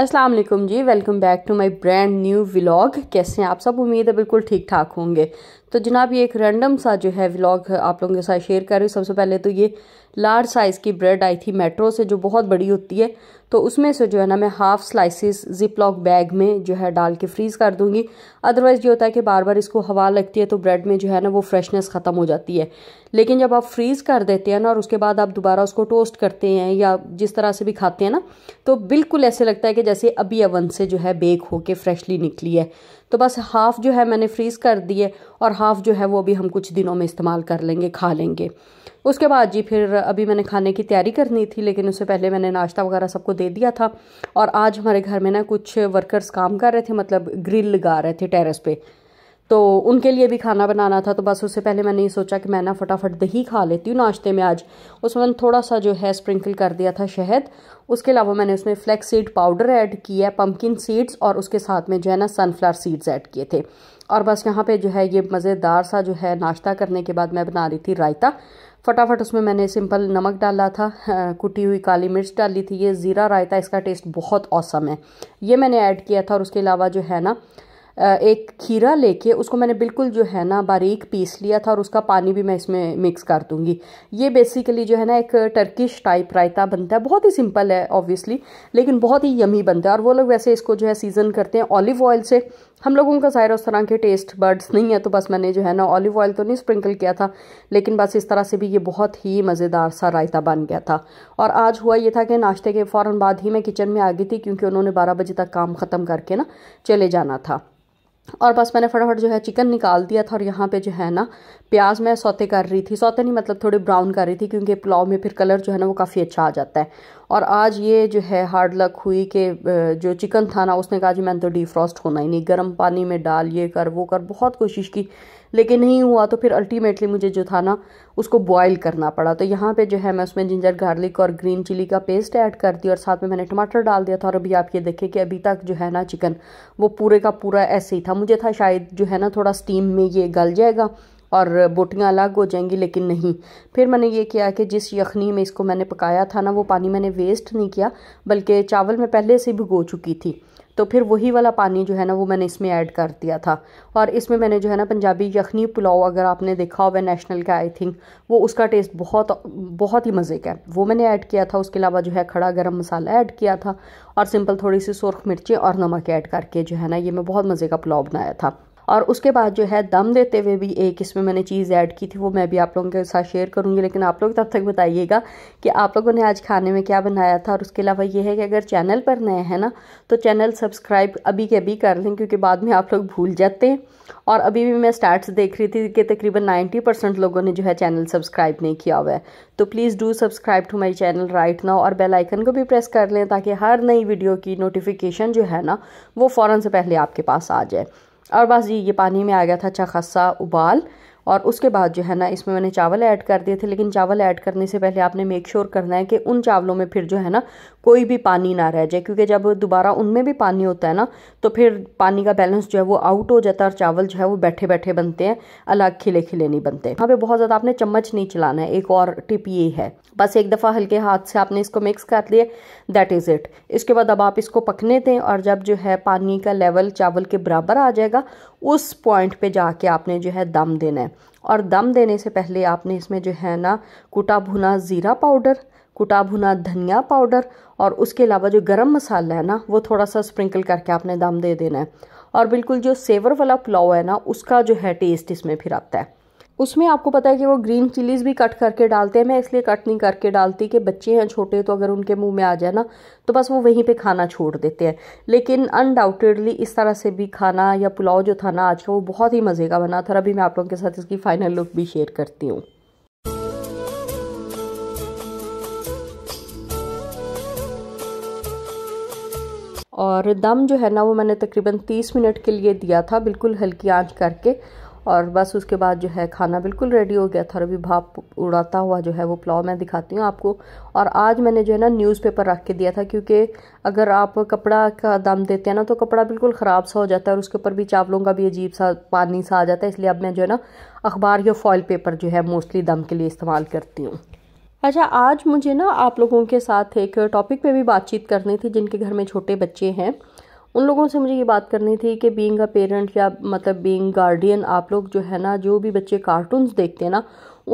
असलम जी welcome back to my brand new vlog कैसे हैं आप सब उम्मीद है बिल्कुल ठीक ठाक होंगे तो जनाब ये एक रैंडम सा जो है व्लाग आप लोगों के साथ शेयर कर रही हूँ सबसे पहले तो ये लार्ज साइज़ की ब्रेड आई थी मेट्रो से जो बहुत बड़ी होती है तो उसमें से जो है ना मैं half slices zip lock bag में जो है डाल के फ्रीज़ कर दूंगी अदरवाइज़ ये होता है कि बार बार इसको हवा लगती है तो ब्रेड में जो है ना वो फ्रेशनेस ख़त्म हो जाती है लेकिन जब आप फ्रीज़ कर देते हैं ना और उसके बाद आप दोबारा उसको टोस्ट करते हैं या जिस तरह से भी खाते हैं ना तो बिल्कुल ऐसे लगता है कि जैसे अभी अवन से जो है बेक होके फ्रेशली निकली है तो बस हाफ़ जो है मैंने फ्रीज़ कर दी है और हाफ़ जो है वो अभी हम कुछ दिनों में इस्तेमाल कर लेंगे खा लेंगे उसके बाद जी फिर अभी मैंने खाने की तैयारी करनी थी लेकिन उससे पहले मैंने नाश्ता वगैरह सबको दे दिया था और आज हमारे घर में ना कुछ वर्कर्स काम कर रहे थे मतलब ग्रिल लगा रहे थे टेरेस पे तो उनके लिए भी खाना बनाना था तो बस उससे पहले मैंने ये सोचा कि मैं ना फटाफट दही खा लेती हूँ नाश्ते में आज उसमें मैंने थोड़ा सा जो है स्प्रिंकल कर दिया था शहद उसके अलावा मैंने उसमें फ्लैक्स सीड पाउडर ऐड किया है पम्पकिन सीड्स और उसके साथ में जो है ना सनफ्लावर सीड्स ऐड किए थे और बस यहाँ पे जो है ये मज़ेदार सा जो है नाश्ता करने के बाद मैं बना रही थी रायता फटाफट उसमें मैंने सिंपल नमक डाला था कुटी हुई काली मिर्च डाली थी ये ज़ीरा रायता इसका टेस्ट बहुत औसम है ये मैंने ऐड किया था और उसके अलावा जो है ना एक खीरा लेके उसको मैंने बिल्कुल जो है ना बारीक पीस लिया था और उसका पानी भी मैं इसमें मिक्स कर दूंगी ये बेसिकली जो है ना एक टर्किश टाइप रायता बनता है बहुत ही सिंपल है ऑब्वियसली लेकिन बहुत ही यमी बनता है और वो लोग वैसे इसको जो है सीज़न करते हैं ऑलिव ऑयल से हम लोगों का ज़ाहिर उस तरह के टेस्ट बर्ड्स नहीं है तो बस मैंने जो है ना ऑलिव ऑयल तो नहीं स्प्रिंकल किया था लेकिन बस इस तरह से भी ये बहुत ही मज़ेदार सा रायता बन गया था और आज हुआ ये था कि नाश्ते के फ़ौर बाद ही मैं किचन में आ गई थी क्योंकि उन्होंने बारह बजे तक काम ख़त्म करके ना चले जाना था और बस मैंने फटाफट जो है चिकन निकाल दिया था और यहाँ पे जो है ना प्याज मैं सौते कर रही थी सौते नहीं मतलब थोड़ी ब्राउन कर रही थी क्योंकि पुलाव में फिर कलर जो है ना वो काफ़ी अच्छा आ जाता है और आज ये जो है हार्ड लक हुई कि जो चिकन था ना उसने कहा जी मैंने तो डिफ्रॉस्ट होना ही नहीं गर्म पानी में डाल ये कर वो कर बहुत कोशिश की लेकिन नहीं हुआ तो फिर अल्टीमेटली मुझे जो था ना उसको बॉईल करना पड़ा तो यहाँ पे जो है मैं उसमें जिंजर गार्लिक और ग्रीन चिली का पेस्ट ऐड कर दिया और साथ में मैंने टमाटर डाल दिया था और अभी आप ये देखें कि अभी तक जो है ना चिकन वो पूरे का पूरा ऐसे ही था मुझे था शायद जो है ना थोड़ा स्टीम में ये गल जाएगा और बोटियाँ अलग हो जाएंगी लेकिन नहीं फिर मैंने ये किया कि जिस यखनी में इसको मैंने पकाया था ना वो पानी मैंने वेस्ट नहीं किया बल्कि चावल में पहले से भिगो चुकी थी तो फिर वही वाला पानी जो है ना वो मैंने इसमें ऐड कर दिया था और इसमें मैंने जो है ना पंजाबी यखनी पुलाव अगर आपने देखा होगा नेशनल का आई थिंक वो उसका टेस्ट बहुत बहुत ही मज़े का है वो मैंने ऐड किया था उसके अलावा जो है खड़ा गरम मसाला ऐड किया था और सिंपल थोड़ी सी सुरख मिर्ची और नमक ऐड करके जो है ना ये मैं बहुत मज़े का पुलाव बनाया था और उसके बाद जो है दम देते हुए भी एक इसमें मैंने चीज़ ऐड की थी वो मैं भी आप लोगों के साथ शेयर करूँगी लेकिन आप लोग तब तक बताइएगा कि आप लोगों ने आज खाने में क्या बनाया था और उसके अलावा ये है कि अगर चैनल पर नए हैं ना तो चैनल सब्सक्राइब अभी के अभी कर लें क्योंकि बाद में आप लोग भूल जाते हैं और अभी भी मैं स्टार्ट देख रही थी कि तकरीबन नाइन्टी परसेंट लोगों ने जो है चैनल सब्सक्राइब नहीं किया हुआ है तो please do subscribe to my channel right now और बेलाइकन को भी प्रेस कर लें ताकि हर नई वीडियो की नोटिफिकेशन जो है ना वो फ़ौर से पहले आपके पास आ जाए और बस ये ये पानी में आ गया था अच्छा खासा उबाल और उसके बाद जो है ना इसमें मैंने चावल ऐड कर दिए थे लेकिन चावल ऐड करने से पहले आपने मेक श्योर करना है कि उन चावलों में फिर जो है ना कोई भी पानी ना रह जाए क्योंकि जब दोबारा उनमें भी पानी होता है ना तो फिर पानी का बैलेंस जो है वो आउट हो जाता है और चावल जो है वो बैठे बैठे बनते हैं अलग खिले खिले नहीं बनते यहाँ पे बहुत ज़्यादा आपने चम्मच नहीं चलाना है एक और टिप ये है बस एक दफ़ा हल्के हाथ से आपने इसको मिक्स कर लिए दैट इज़ इट इसके बाद अब आप इसको पकने दें और जब जो है पानी का लेवल चावल के बराबर आ जाएगा उस पॉइंट पर जाके आपने जो है दम देना है और दम देने से पहले आपने इसमें जो है ना कुटा भुना ज़ीरा पाउडर कुटा भुना धनिया पाउडर और उसके अलावा जो गरम मसाला है ना वो थोड़ा सा स्प्रिंकल करके आपने दम दे देना है और बिल्कुल जो सेवर वाला पुलाव है ना उसका जो है टेस्ट इसमें फिर आता है उसमें आपको पता है कि वो ग्रीन चिलीज़ भी कट करके डालते हैं मैं इसलिए कट नहीं करके डालती कि बच्चे हैं छोटे तो अगर उनके मुंह में आ जाए ना तो बस वो वहीं पे खाना छोड़ देते हैं लेकिन अनडाउटेडली इस तरह से भी खाना या पुलाव जो था ना आज का वो बहुत ही मज़े का बना था अभी मैं आप लोगों के साथ इसकी फ़ाइनल लुक भी शेयर करती हूँ और दम जो है ना वो मैंने तकरीबन 30 मिनट के लिए दिया था बिल्कुल हल्की आंच करके और बस उसके बाद जो है खाना बिल्कुल रेडी हो गया था और अभी भाप उड़ाता हुआ जो है वो पुलाव मैं दिखाती हूँ आपको और आज मैंने जो है ना न्यूज़पेपर रख के दिया था क्योंकि अगर आप कपड़ा का दम देते हैं ना तो कपड़ा बिल्कुल ख़राब सा हो जाता है और उसके ऊपर भी चावलों का भी अजीब सा पानी सा आ जाता है इसलिए अब मैं जो है ना अखबार या फॉइल पेपर जो है मोस्टली दम के लिए इस्तेमाल करती हूँ अच्छा आज मुझे ना आप लोगों के साथ एक टॉपिक पर भी बातचीत करनी थी जिनके घर में छोटे बच्चे हैं उन लोगों से मुझे ये बात करनी थी कि बीइंग अ पेरेंट या मतलब बीइंग गार्डियन आप लोग जो है ना जो भी बच्चे कार्टून देखते हैं ना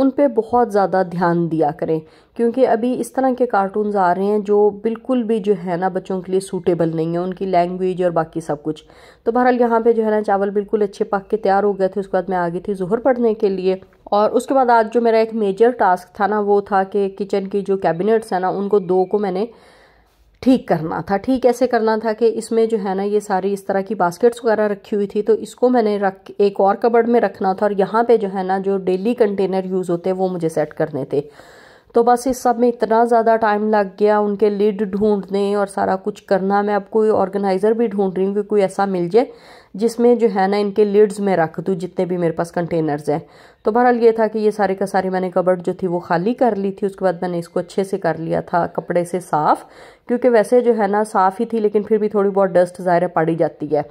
उन पर बहुत ज़्यादा ध्यान दिया करें क्योंकि अभी इस तरह के कार्टून आ रहे हैं जो बिल्कुल भी जो है ना बच्चों के लिए सूटेबल नहीं है उनकी लैंग्वेज और बाकी सब कुछ तो बहरहाल यहाँ पर जो है ना चावल बिल्कुल अच्छे पक के तैयार हो गए थे उसके बाद मैं आ गई थी जहर पढ़ने के लिए और उसके बाद आज जो मेरा एक मेजर टास्क था ना वो था कि किचन की जो कैबिनेट्स हैं ना उनको दो को मैंने ठीक करना था ठीक ऐसे करना था कि इसमें जो है ना ये सारी इस तरह की बास्केट्स वगैरह रखी हुई थी तो इसको मैंने रख एक और कबड़ में रखना था और यहाँ पे जो है ना जो डेली कंटेनर यूज़ होते हैं वो मुझे सेट करने थे तो बस इस सब में इतना ज़्यादा टाइम लग गया उनके लीड ढूंढने और सारा कुछ करना मैं अब कोई ऑर्गेनाइज़र भी ढूंढ रही हूँ कि कोई ऐसा मिल जाए जिसमें जो है ना इनके लिड्स में रख दूँ जितने भी मेरे पास कंटेनर्स हैं तो बहरहाल ये था कि ये सारे का सारे मैंने कबर्ड जो थी वो खाली कर ली थी उसके बाद मैंने इसको अच्छे से कर लिया था कपड़े से साफ़ क्योंकि वैसे जो है ना साफ़ ही थी लेकिन फिर भी थोड़ी बहुत डस्ट ज़ाहिर पड़ी जाती है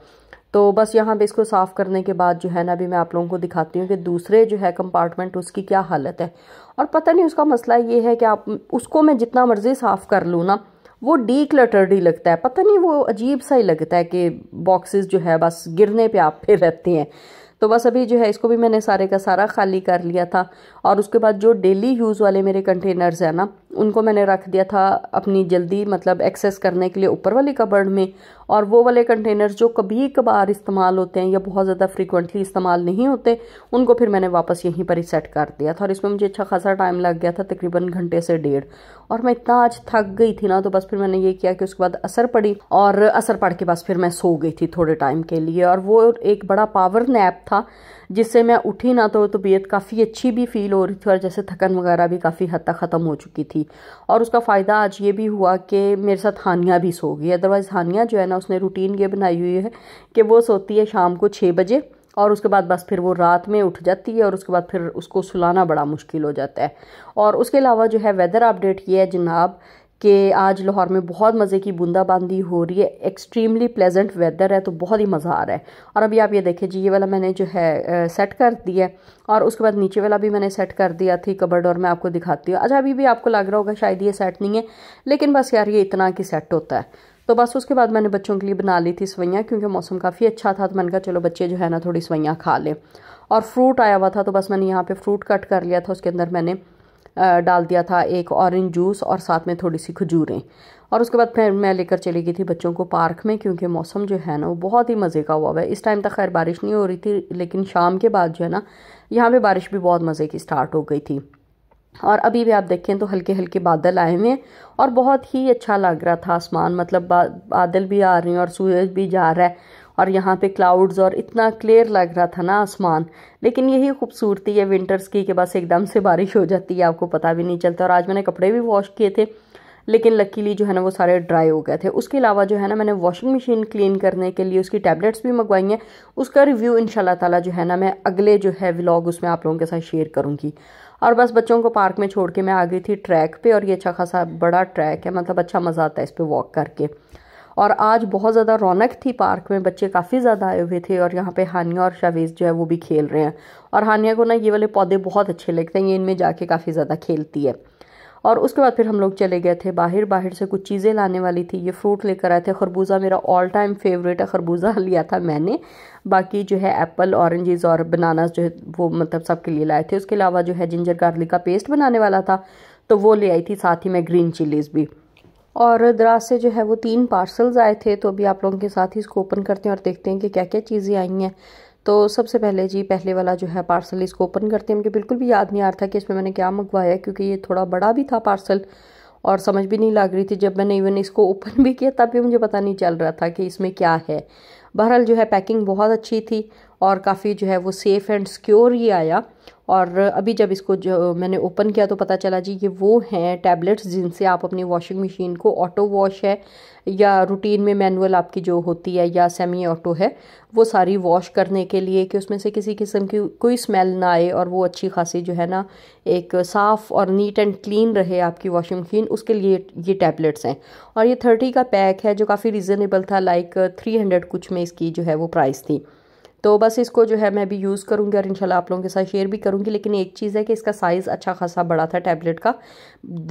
तो बस यहाँ पे इसको साफ़ करने के बाद जो है ना अभी मैं आप लोगों को दिखाती हूँ कि दूसरे जो है कंपार्टमेंट उसकी क्या हालत है और पता नहीं उसका मसला ये है कि आप उसको मैं जितना मर्ज़ी साफ़ कर लूँ ना वो डी क्लटर्ड ही लगता है पता नहीं वो अजीब सा ही लगता है कि बॉक्सेस जो है बस गिरने पे आप पे रहती हैं तो बस अभी जो है इसको भी मैंने सारे का सारा खाली कर लिया था और उसके बाद जो डेली यूज़ वाले मेरे कंटेनर्स हैं ना उनको मैंने रख दिया था अपनी जल्दी मतलब एक्सेस करने के लिए ऊपर वाले कबर्ड में और वो वाले कंटेनर्स जो कभी कभार इस्तेमाल होते हैं या बहुत ज़्यादा फ्रीक्वेंटली इस्तेमाल नहीं होते उनको फिर मैंने वापस यहीं पर ही सेट कर दिया था और इसमें मुझे अच्छा खासा टाइम लग गया था तकरीबन घंटे से डेढ़ और मैं इतना आज थक गई थी ना तो बस फिर मैंने ये किया कि उसके बाद असर पड़ी और असर पड़ के बस फिर मैं सो गई थी थोड़े टाइम के लिए और वो एक बड़ा पावर नैप था जिससे मैं उठी ना तो तबीयत काफ़ी अच्छी भी फील हो रही थी और जैसे थकन वगैरह भी काफ़ी हद तक ख़त्म हो चुकी थी और उसका फ़ायदा आज ये भी हुआ कि मेरे साथ हानिया भी सो गई अदरवाइज़ हानिया जो है ना उसने रूटीन ये बनाई हुई है कि वो सोती है शाम को छः बजे और उसके बाद बस फिर वो रात में उठ जाती है और उसके बाद फिर उसको सुलाना बड़ा मुश्किल हो जाता है और उसके अलावा जो है वेदर अपडेट ये है जनाब कि आज लाहौर में बहुत मज़े की बूंदाबांदी हो रही है एक्सट्रीमली प्लेजेंट वेदर है तो बहुत ही मज़ा आ रहा है और अभी आप ये देखें जी ये वाला मैंने जो है सेट कर दिया है और उसके बाद नीचे वाला भी मैंने सेट कर दिया थी कबर्ड और मैं आपको दिखाती हूँ अच्छा अभी भी आपको लग रहा होगा शायद ये सेट नहीं है लेकिन बस यार ये इतना कि सेट होता है तो बस उसके बाद मैंने बच्चों के लिए बना ली थी सवैयाँ क्योंकि मौसम काफ़ी अच्छा था तो मैंने कहा चलो बच्चे जो है ना थोड़ी सवैयाँ खा लें और फ्रूट आया हुआ था तो बस मैंने यहाँ पर फ्रूट कट कर लिया था उसके अंदर मैंने डाल दिया था एक ऑरेंज जूस और साथ में थोड़ी सी खजूरें और उसके बाद फिर मैं लेकर चली गई थी बच्चों को पार्क में क्योंकि मौसम जो है ना वो बहुत ही मज़े का हुआ हुआ है इस टाइम तक तो खैर बारिश नहीं हो रही थी लेकिन शाम के बाद जो है ना यहाँ पे बारिश भी बहुत मज़े की स्टार्ट हो गई थी और अभी भी आप देखें तो हल्के हल्के बादल आए हुए हैं और बहुत ही अच्छा लग रहा था आसमान मतलब बादल भी आ रहे हैं और सूरज भी जा रहा है और यहाँ पे क्लाउड्स और इतना क्लियर लग रहा था ना आसमान लेकिन यही खूबसूरती है विंटर्स की कि बस एकदम से बारिश हो जाती है आपको पता भी नहीं चलता और आज मैंने कपड़े भी वॉश किए थे लेकिन लकीली जो है ना वो सारे ड्राई हो गए थे उसके अलावा जो है ना मैंने वॉशिंग मशीन क्लीन करने के लिए उसकी टैबलेट्स भी मंगवाई हैं उसका रिव्यू इन ताला जो है ना मैं अगले जो है व्लॉग उसमें आप लोगों के साथ शेयर करूँगी और बस बच्चों को पार्क में छोड़ के मैं आ गई थी ट्रैक पे और ये अच्छा खासा बड़ा ट्रैक है मतलब अच्छा मज़ा आता है इस पर वॉक करके और आज बहुत ज़्यादा रौनक थी पार्क में बच्चे काफ़ी ज़्यादा आए हुए थे और यहाँ पे हानिया और शावेज जो है वो भी खेल रहे हैं और हानिया को ना ये वाले पौधे बहुत अच्छे लगते हैं ये इनमें जाके काफ़ी ज़्यादा खेलती है और उसके बाद फिर हम लोग चले गए थे बाहर बाहर से कुछ चीज़ें लाने वाली थी ये फ्रूट लेकर आए थे खरबूजा मेरा ऑल टाइम फेवरेट है खरबूजा लिया था मैंने बाकी जो है एप्पल ऑरेंजेस और बनाना जो है वो मतलब सबके लिए लाए थे उसके अलावा जो है जिंजर गार्लिक का पेस्ट बनाने वाला था तो वो ले आई थी साथ ही मैं ग्रीन चिलीज़ भी और दराज से जो है वो तीन पार्सल्स आए थे तो अभी आप लोगों के साथ ही इसको ओपन करते हैं और देखते हैं कि क्या क्या चीज़ें आई हैं तो सबसे पहले जी पहले वाला जो है पार्सल इसको ओपन करते हैं मुझे बिल्कुल भी याद नहीं आ रहा था कि इसमें मैंने क्या मंगवाया क्योंकि ये थोड़ा बड़ा भी था पार्सल और समझ भी नहीं लग रही थी जब मैंने इवन इसको ओपन भी किया तब भी मुझे पता नहीं चल रहा था कि इसमें क्या है बहरहाल जो है पैकिंग बहुत अच्छी थी और काफ़ी जो है वो सेफ़ एंड सिक्योर ही आया और अभी जब इसको जो मैंने ओपन किया तो पता चला जी ये वो हैं टैबलेट्स जिनसे आप अपनी वॉशिंग मशीन को ऑटो वॉश है या रूटीन में मैनुअल आपकी जो होती है या सेमी ऑटो है वो सारी वॉश करने के लिए कि उसमें से किसी किस्म की कोई स्मेल ना आए और वो अच्छी खासी जो है ना एक साफ़ और नीट एंड क्लीन रहे आपकी वॉशिंग मशीन उसके लिए ये टैबलेट्स हैं और ये थर्टी का पैक है जो काफ़ी रीज़नेबल था लाइक थ्री हंड्रेड कुछ में इसकी जो है वो प्राइस थी तो बस इसको जो है मैं भी यूज़ करूँगी और इनशाला आप लोगों के साथ शेयर भी करूँगी लेकिन एक चीज़ है कि इसका साइज़ अच्छा खासा बड़ा था टैबलेट का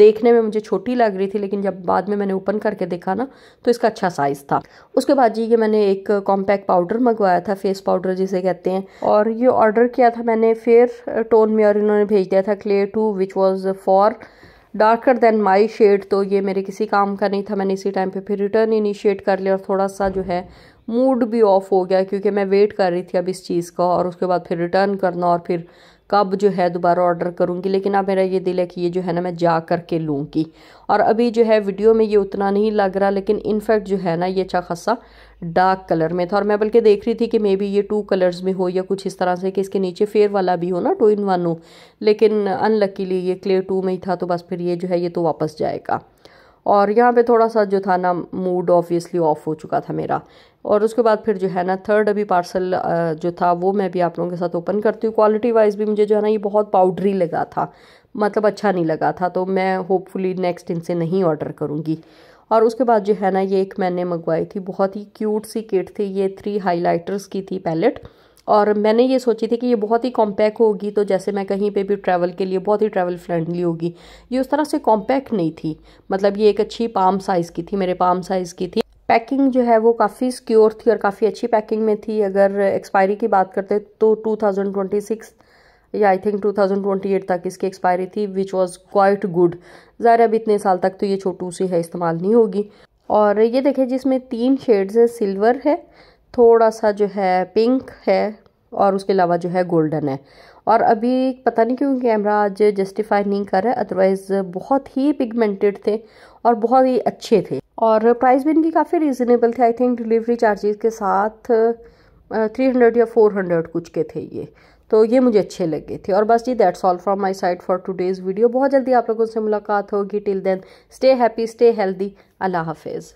देखने में मुझे छोटी लग रही थी लेकिन जब बाद में मैंने ओपन करके देखा ना तो इसका अच्छा साइज़ था उसके बाद जी ये मैंने एक कॉम्पैक्ट पाउडर मंगवाया था फेस पाउडर जिसे कहते हैं और ये ऑर्डर किया था मैंने फेयर टोन में और इन्होंने भेज दिया था clear two which was for darker than my shade तो ये मेरे किसी काम का नहीं था मैंने इसी टाइम पे फिर रिटर्न इनिशिएट कर लिया और थोड़ा सा जो है मूड भी ऑफ हो गया क्योंकि मैं वेट कर रही थी अब इस चीज़ का और उसके बाद फिर रिटर्न करना और फिर कब जो है दोबारा ऑर्डर करूँगी लेकिन अब मेरा ये दिल है कि ये जो है ना मैं जा कर के लूँगी और अभी जो है वीडियो में ये उतना नहीं लग रहा लेकिन इनफैक्ट जो है ना ये अच्छा खासा डार्क कलर में था और मैं बल्कि देख रही थी कि मे बी ये टू कलर्स में हो या कुछ इस तरह से कि इसके नीचे फेयर वाला भी हो ना टू इन वन हो लेकिन अनलक्कीली ये क्लियर टू में ही था तो बस फिर ये जो है ये तो वापस जाएगा और यहाँ पे थोड़ा सा जो था ना मूड ऑब्वियसली ऑफ हो चुका था मेरा और उसके बाद फिर जो है ना थर्ड अभी पार्सल जो था वो मैं भी आप लोगों के साथ ओपन करती हूँ क्वालिटी वाइज भी मुझे जो है ना ये बहुत पाउडरी लगा था मतलब अच्छा नहीं लगा था तो मैं होपफुली नेक्स्ट इनसे नहीं ऑर्डर करूँगी और उसके बाद जो है ना ये एक मैंने मंगवाई थी बहुत ही क्यूट सी किट थी ये थ्री हाइलाइटर्स की थी पैलेट और मैंने ये सोची थी कि ये बहुत ही कॉम्पैक्ट होगी तो जैसे मैं कहीं पे भी ट्रैवल के लिए बहुत ही ट्रैवल फ्रेंडली होगी ये उस तरह से कॉम्पैक्ट नहीं थी मतलब ये एक अच्छी पाम साइज़ की थी मेरे पाम साइज़ की थी पैकिंग जो है वो काफ़ी सिक्योर थी और काफ़ी अच्छी पैकिंग में थी अगर एक्सपायरी की बात करते तो 2026 या आई थिंक 2028 तक इसकी एक्सपायरी थी विच वाज क्वाइट गुड ज़ाहिर अब इतने साल तक तो ये छोटू सी है इस्तेमाल नहीं होगी और ये देखें जिसमें तीन शेड्स है सिल्वर है थोड़ा सा जो है पिंक है और उसके अलावा जो है गोल्डन है और अभी पता नहीं क्यों कैमरा आज जस्टिफाई नहीं कर रहा है अदरवाइज़ बहुत ही पिगमेंटेड थे और बहुत ही अच्छे थे और प्राइस भी इनकी काफ़ी रीज़नेबल थी आई थिंक डिलीवरी चार्जेस के साथ थ्री हंड्रेड या फोर हंड्रेड कुछ के थे ये तो ये मुझे अच्छे लगे थे और बस जी that's all from my side for today's video बहुत जल्दी आप लोगों से मुलाकात होगी till then stay happy stay healthy Allah हाफिज़